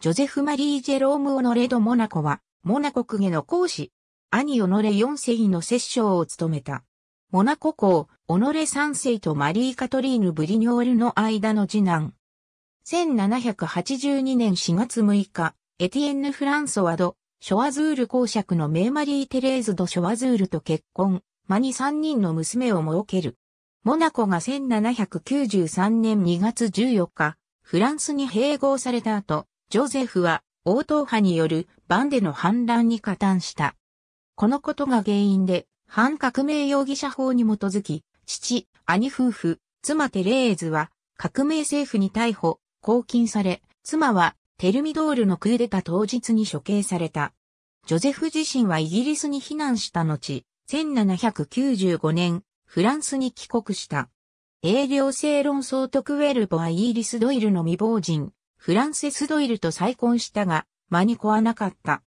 ジョゼフ・マリー・ジェローム・オノレ・ド・モナコは、モナコ公家の公子、兄オノレ4世の摂政を務めた。モナコ公、オノレ3世とマリー・カトリーヌ・ブリニョールの間の次男。1782年4月6日、エティエンヌ・フランソワド、ショワズール公爵のメマリー・テレーズ・ド・ショワズールと結婚、間に3人の娘を設ける。モナコが1793年2月14日、フランスに併合された後、ジョゼフは王党派によるバンデの反乱に加担した。このことが原因で、反革命容疑者法に基づき、父、兄夫婦、妻テレーズは、革命政府に逮捕、拘禁され、妻は、テルミドールのクーデタ当日に処刑された。ジョゼフ自身はイギリスに避難した後、1795年、フランスに帰国した。英領政論総督ウェルボはイギリス・ドイルの未亡人、フランセス・ドイルと再婚したが、間に壊はなかった。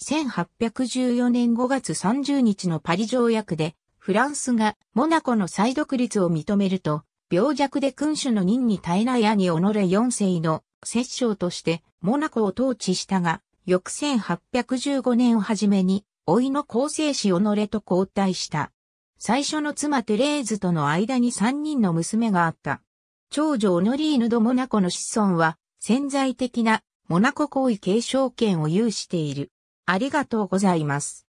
1814年5月30日のパリ条約で、フランスがモナコの再独立を認めると、病弱で君主の任に耐えない兄己4世の摂政としてモナコを統治したが、翌1815年をはじめに、老いの後世子己と交代した。最初の妻テレーズとの間に3人の娘があった。長女オノリーヌ・ド・モナコの子孫は、潜在的なモナコ行為継承権を有している。ありがとうございます。